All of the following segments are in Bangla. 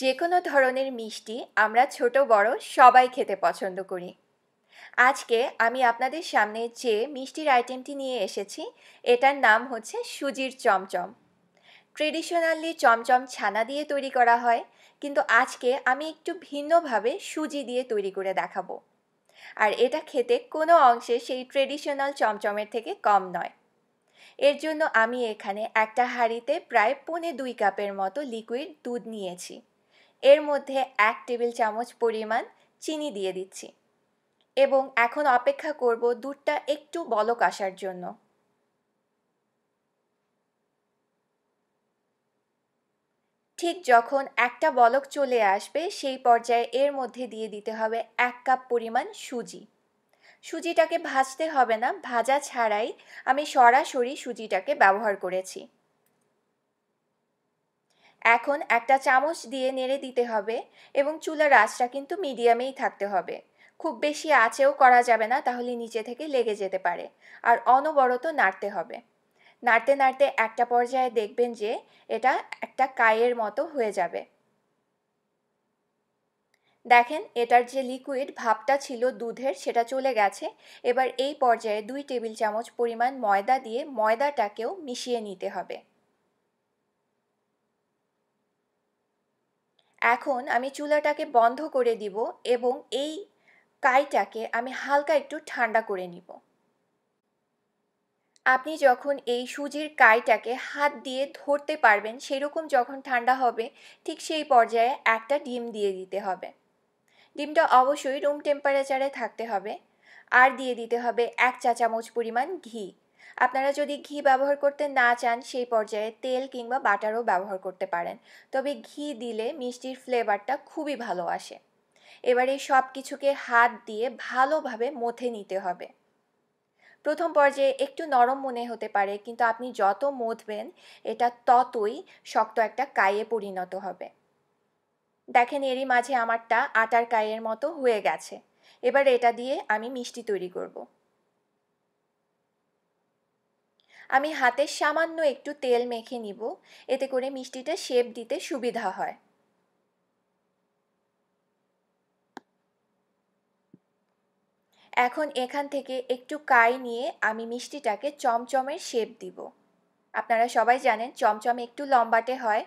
যে কোনো ধরনের মিষ্টি আমরা ছোট বড় সবাই খেতে পছন্দ করি আজকে আমি আপনাদের সামনে যে মিষ্টির আইটেমটি নিয়ে এসেছি এটার নাম হচ্ছে সুজির চমচম ট্রেডিশনালি চমচম ছানা দিয়ে তৈরি করা হয় কিন্তু আজকে আমি একটু ভিন্নভাবে সুজি দিয়ে তৈরি করে দেখাবো আর এটা খেতে কোনো অংশে সেই ট্রেডিশনাল চমচমের থেকে কম নয় এর জন্য আমি এখানে একটা হাঁড়িতে প্রায় পৌনে দুই কাপের মতো লিকুইড দুধ নিয়েছি এর মধ্যে এক টেবিল চামচ পরিমাণ চিনি দিয়ে দিচ্ছি এবং এখন অপেক্ষা করব দুধটা একটু বলক আসার জন্য ঠিক যখন একটা বলক চলে আসবে সেই পর্যায়ে এর মধ্যে দিয়ে দিতে হবে এক কাপ পরিমাণ সুজি সুজিটাকে ভাজতে হবে না ভাজা ছাড়াই আমি সরাসরি সুজিটাকে ব্যবহার করেছি এখন একটা চামচ দিয়ে নেড়ে দিতে হবে এবং চুলার আঁচটা কিন্তু মিডিয়ামেই থাকতে হবে খুব বেশি আঁচেও করা যাবে না তাহলে নিচে থেকে লেগে যেতে পারে আর অনবরত নাড়তে হবে নাড়তে নাড়তে একটা পর্যায়ে দেখবেন যে এটা একটা কায়ের মতো হয়ে যাবে দেখেন এটার যে লিকুইড ভাবটা ছিল দুধের সেটা চলে গেছে এবার এই পর্যায়ে দুই টেবিল চামচ পরিমাণ ময়দা দিয়ে ময়দাটাকেও মিশিয়ে নিতে হবে এখন আমি চুলাটাকে বন্ধ করে দিব এবং এই কাইটাকে আমি হালকা একটু ঠান্ডা করে নিব আপনি যখন এই সুজির কাইটাকে হাত দিয়ে ধরতে পারবেন সেরকম যখন ঠান্ডা হবে ঠিক সেই পর্যায়ে একটা ডিম দিয়ে দিতে হবে ডিমটা অবশ্যই রুম টেম্পারেচারে থাকতে হবে আর দিয়ে দিতে হবে এক চা চামচ পরিমাণ ঘি আপনারা যদি ঘি ব্যবহার করতে না চান সেই পর্যায়ে তেল কিংবা বাটারও ব্যবহার করতে পারেন তবে ঘি দিলে মিষ্টির ফ্লেভারটা খুবই ভালো আসে এবার এই সব কিছুকে হাত দিয়ে ভালোভাবে মথে নিতে হবে প্রথম পর্যায়ে একটু নরম মনে হতে পারে কিন্তু আপনি যত মধবেন এটা ততই শক্ত একটা কায়ে পরিণত হবে দেখেন এরই মাঝে আমারটা আটার কায়ের মতো হয়ে গেছে এবার এটা দিয়ে আমি মিষ্টি তৈরি করবো আমি হাতে সামান্য একটু তেল মেখে নিব এতে করে মিষ্টিটা শেপ দিতে সুবিধা হয় এখন এখান থেকে একটু কাই নিয়ে আমি মিষ্টিটাকে চমচমের শেপ দিব আপনারা সবাই জানেন চমচম একটু লম্বাটে হয়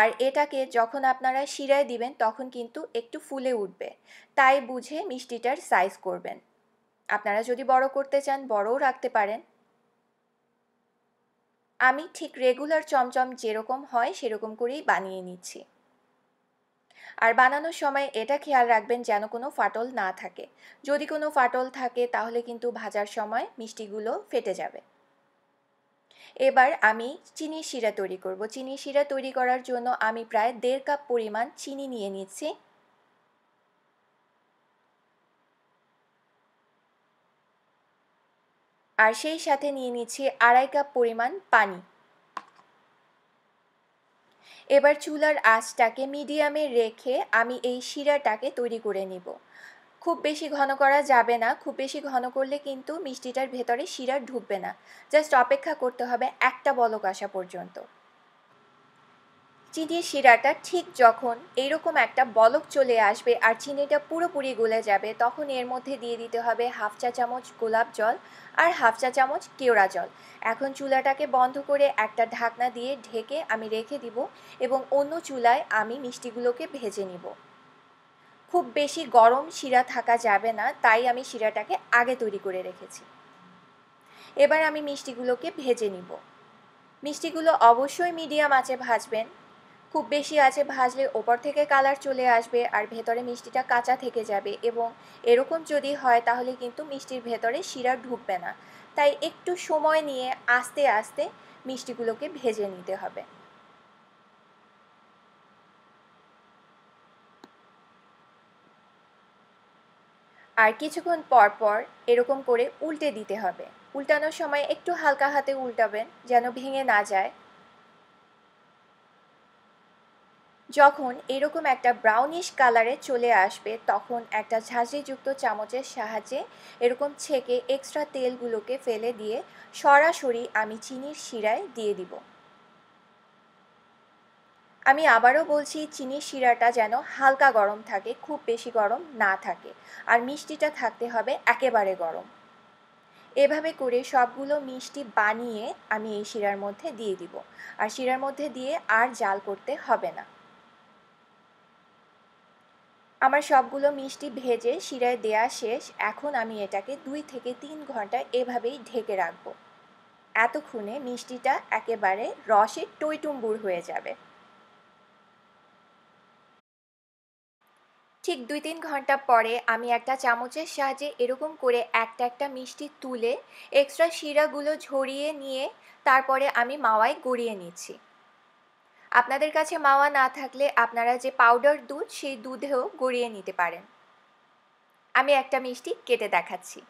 আর এটাকে যখন আপনারা শিরায় দিবেন তখন কিন্তু একটু ফুলে উঠবে তাই বুঝে মিষ্টিটার সাইজ করবেন আপনারা যদি বড় করতে চান বড়ও রাখতে পারেন আমি ঠিক রেগুলার চমচম যেরকম হয় সেরকম করেই বানিয়ে নিচ্ছি আর বানানোর সময় এটা খেয়াল রাখবেন যেন কোনো ফাটল না থাকে যদি কোনো ফাটল থাকে তাহলে কিন্তু ভাজার সময় মিষ্টিগুলো ফেটে যাবে এবার আমি চিনি শিরা তৈরি করব চিনি শিরা তৈরি করার জন্য আমি প্রায় দেড় কাপ পরিমাণ চিনি নিয়ে নিচ্ছি আর সেই সাথে নিয়ে নিচ্ছি আড়াই কাপ পরিমাণ পানি এবার চুলার আঁচটাকে মিডিয়ামে রেখে আমি এই শিরাটাকে তৈরি করে নিব খুব বেশি ঘন করা যাবে না খুব বেশি ঘন করলে কিন্তু মিষ্টিটার ভেতরে শিরা ঢুকবে না জাস্ট অপেক্ষা করতে হবে একটা বলক আসা পর্যন্ত চিনির শিরাটা ঠিক যখন এইরকম একটা বলক চলে আসবে আর চিনিটা পুরোপুরি গলে যাবে তখন এর মধ্যে দিয়ে দিতে হবে হাফ চা চামচ গোলাপ জল আর হাফ চা চামচ কেওড়া জল এখন চুলাটাকে বন্ধ করে একটা ঢাকনা দিয়ে ঢেকে আমি রেখে দিব এবং অন্য চুলায় আমি মিষ্টিগুলোকে ভেজে নিব খুব বেশি গরম শিরা থাকা যাবে না তাই আমি শিরাটাকে আগে তৈরি করে রেখেছি এবার আমি মিষ্টিগুলোকে ভেজে নিব মিষ্টিগুলো অবশ্যই মিডিয়াম আঁচে ভাজবেন খুব বেশি আছে ভাজলে ওপর থেকে কালার চলে আসবে আর ভেতরে মিষ্টিটা কাঁচা থেকে যাবে এবং এরকম যদি হয় তাহলে কিন্তু মিষ্টির ভেতরে শিরা ঢুকবে না তাই একটু সময় নিয়ে আস্তে আস্তে মিষ্টিগুলোকে ভেজে নিতে হবে আর কিছুক্ষণ পর পর এরকম করে উল্টে দিতে হবে উল্টানোর সময় একটু হালকা হাতে উল্টাবেন যেন ভেঙে না যায় যখন এরকম একটা ব্রাউনিশ কালারে চলে আসবে তখন একটা ঝাঁঝরিযুক্ত চামচের সাহায্যে এরকম ছেঁকে এক্সট্রা তেলগুলোকে ফেলে দিয়ে সরাসরি আমি চিনির শিরায় দিয়ে দিব আমি আবারও বলছি চিনির শিরাটা যেন হালকা গরম থাকে খুব বেশি গরম না থাকে আর মিষ্টিটা থাকতে হবে একেবারে গরম এভাবে করে সবগুলো মিষ্টি বানিয়ে আমি এই শিরার মধ্যে দিয়ে দিব আর শিরার মধ্যে দিয়ে আর জাল করতে হবে না আমার সবগুলো মিষ্টি ভেজে শিরায় দেয়া শেষ এখন আমি এটাকে দুই থেকে তিন ঘন্টা এভাবেই ঢেকে রাখব এতক্ষণে মিষ্টিটা একেবারে রসে টইটুম্বুর হয়ে যাবে ঠিক দুই তিন ঘন্টা পরে আমি একটা চামচের সাহায্যে এরকম করে একটা একটা মিষ্টি তুলে এক্সট্রা শিরাগুলো ঝরিয়ে নিয়ে তারপরে আমি মাওয়ায় গড়িয়ে নিচ্ছি আপনাদের কাছে মাওয়া না থাকলে আপনারা যে পাউডার দুধ সেই দুধেও গড়িয়ে নিতে পারেন আমি একটা মিষ্টি কেটে দেখাচ্ছি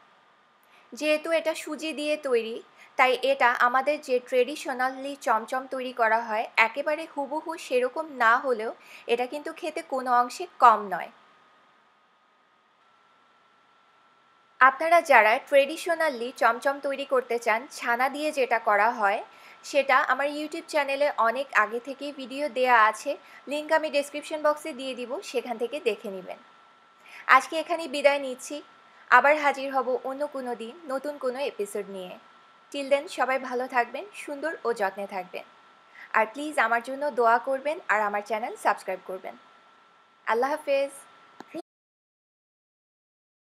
যেহেতু এটা সুজি দিয়ে তৈরি তাই এটা আমাদের যে ট্রেডিশনালি চমচম তৈরি করা হয় একেবারে হুবহু সেরকম না হলেও এটা কিন্তু খেতে কোনো অংশে কম নয় আপনারা যারা ট্রেডিশনালি চমচম তৈরি করতে চান ছানা দিয়ে যেটা করা হয় সেটা আমার ইউটিউব চ্যানেলে অনেক আগে থেকেই ভিডিও দেয়া আছে লিঙ্ক আমি ডেসক্রিপশন বক্সে দিয়ে দিব সেখান থেকে দেখে নেবেন আজকে এখানে বিদায় নিচ্ছি আবার হাজির হব অন্য কোনো দিন নতুন কোনো এপিসোড নিয়ে টিল দেন সবাই ভালো থাকবেন সুন্দর ও যত্নে থাকবেন আর প্লিজ আমার জন্য দোয়া করবেন আর আমার চ্যানেল সাবস্ক্রাইব করবেন আল্লাহ হাফেজ